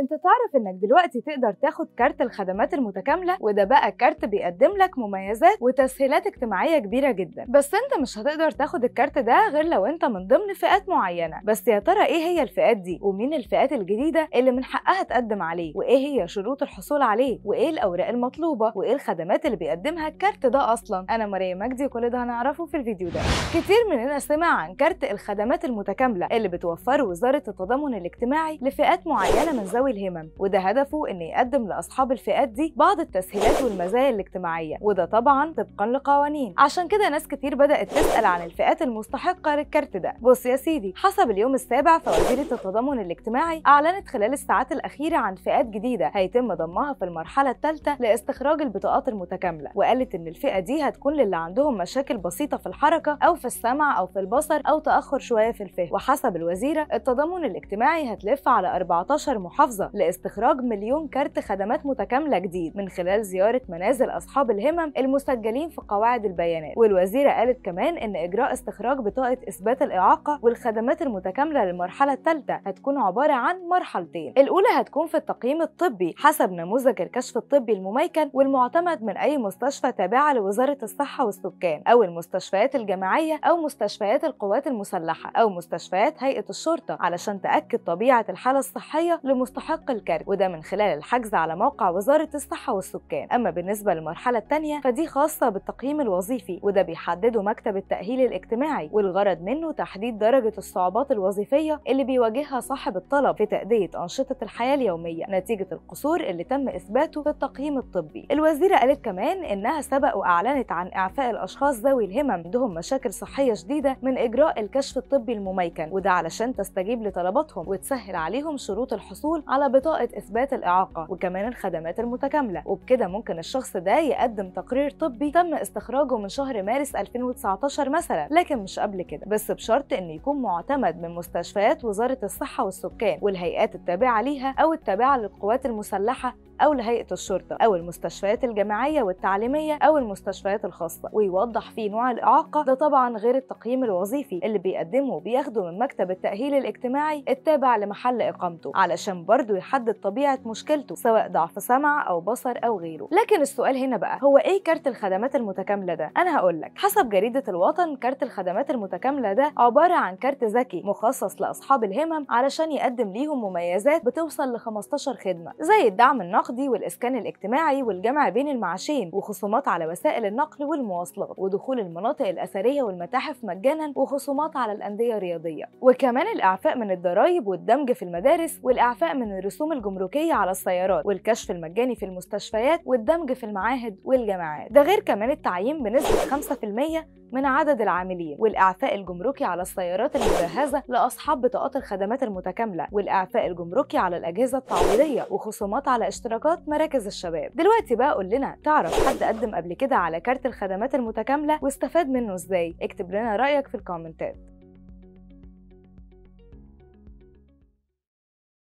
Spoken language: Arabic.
انت تعرف انك دلوقتي تقدر تاخد كارت الخدمات المتكامله وده بقى كارت بيقدم لك مميزات وتسهيلات اجتماعيه كبيره جدا بس انت مش هتقدر تاخد الكارت ده غير لو انت من ضمن فئات معينه بس يا ترى ايه هي الفئات دي ومين الفئات الجديده اللي من حقها تقدم عليه وايه هي شروط الحصول عليه وايه الاوراق المطلوبه وايه الخدمات اللي بيقدمها الكارت ده اصلا انا مريم مجدي وكل ده هنعرفه في الفيديو ده كتير مننا سمع عن كارت الخدمات المتكامله اللي بتوفره وزاره التضامن الاجتماعي لفئات معينه من زاوية ذوي الهمم وده هدفه إن يقدم لأصحاب الفئات دي بعض التسهيلات والمزايا الاجتماعية وده طبعا طبقا لقوانين عشان كده ناس كتير بدأت تسأل عن الفئات المستحقة للكارت ده بص يا سيدي حسب اليوم السابع فوزيرة التضامن الاجتماعي أعلنت خلال الساعات الأخيرة عن فئات جديدة هيتم ضمها في المرحلة الثالثة لاستخراج البطاقات المتكاملة وقالت إن الفئة دي هتكون للي عندهم مشاكل بسيطة في الحركة أو في السمع أو في البصر أو تأخر شوية في الفهم وحسب الوزيرة التضامن الاجتماعي هتلف على 14 محافظة محافظة لاستخراج مليون كارت خدمات متكاملة جديد من خلال زيارة منازل أصحاب الهمم المسجلين في قواعد البيانات والوزيرة قالت كمان إن إجراء استخراج بطاقة إثبات الإعاقة والخدمات المتكاملة للمرحلة الثالثة هتكون عبارة عن مرحلتين الأولى هتكون في التقييم الطبي حسب نموذج الكشف الطبي المميكن والمعتمد من أي مستشفى تابعة لوزارة الصحة والسكان أو المستشفيات الجامعية أو مستشفيات القوات المسلحة أو مستشفيات هيئة الشرطة علشان تأكد طبيعة الحالة الصحية لمستحق يستحق الكرد وده من خلال الحجز على موقع وزارة الصحة والسكان أما بالنسبة للمرحلة الثانية فدي خاصة بالتقييم الوظيفي وده بيحدده مكتب التأهيل الاجتماعي والغرض منه تحديد درجة الصعوبات الوظيفية اللي بيواجهها صاحب الطلب في تأدية أنشطة الحياة اليومية نتيجة القصور اللي تم إثباته في التقييم الطبي الوزيرة قالت كمان إنها سبق وأعلنت عن إعفاء الأشخاص ذوي الهمم عندهم مشاكل صحية شديدة من إجراء الكشف الطبي المميكن وده علشان تستجيب لطلباتهم وتسهل عليهم شروط الحصول على بطاقة إثبات الإعاقة وكمان الخدمات المتكاملة وبكده ممكن الشخص ده يقدم تقرير طبي تم استخراجه من شهر مارس 2019 مثلا لكن مش قبل كده بس بشرط إنه يكون معتمد من مستشفيات وزارة الصحة والسكان والهيئات التابعة ليها أو التابعة للقوات المسلحة أو لهيئة الشرطة أو المستشفيات الجامعية والتعليمية أو المستشفيات الخاصة ويوضح فيه نوع الإعاقة ده طبعا غير التقييم الوظيفي اللي بيقدمه وبياخده من مكتب التأهيل الاجتماعي التابع لمحل إقامته علشان برضه برضه يحدد طبيعة مشكلته سواء ضعف سمع أو بصر أو غيره لكن السؤال هنا بقى هو إيه كارت الخدمات المتكاملة ده؟ أنا هقول لك حسب جريدة الوطن كارت الخدمات المتكاملة ده عبارة عن كارت ذكي مخصص لأصحاب الهمم علشان يقدم ليهم مميزات بتوصل ل 15 خدمة زي الدعم النقدي والإسكان الاجتماعي والجمع بين المعاشين وخصومات على وسائل النقل والمواصلات ودخول المناطق الأثرية والمتاحف مجانا وخصومات على الأندية الرياضية وكمان الإعفاء من الضرايب والدمج في المدارس والإعفاء من من الرسوم الجمركية على السيارات والكشف المجاني في المستشفيات والدمج في المعاهد والجامعات ده غير كمان التعيين بنسبة 5% من عدد العاملين والإعفاء الجمركي على السيارات المجهزة لأصحاب بطاقات الخدمات المتكاملة والإعفاء الجمركي على الأجهزة التعويضية وخصومات على اشتراكات مراكز الشباب دلوقتي بقى قول لنا تعرف حد قدم قبل كده على كارت الخدمات المتكاملة واستفاد منه ازاي اكتب لنا رأيك في الكومنتات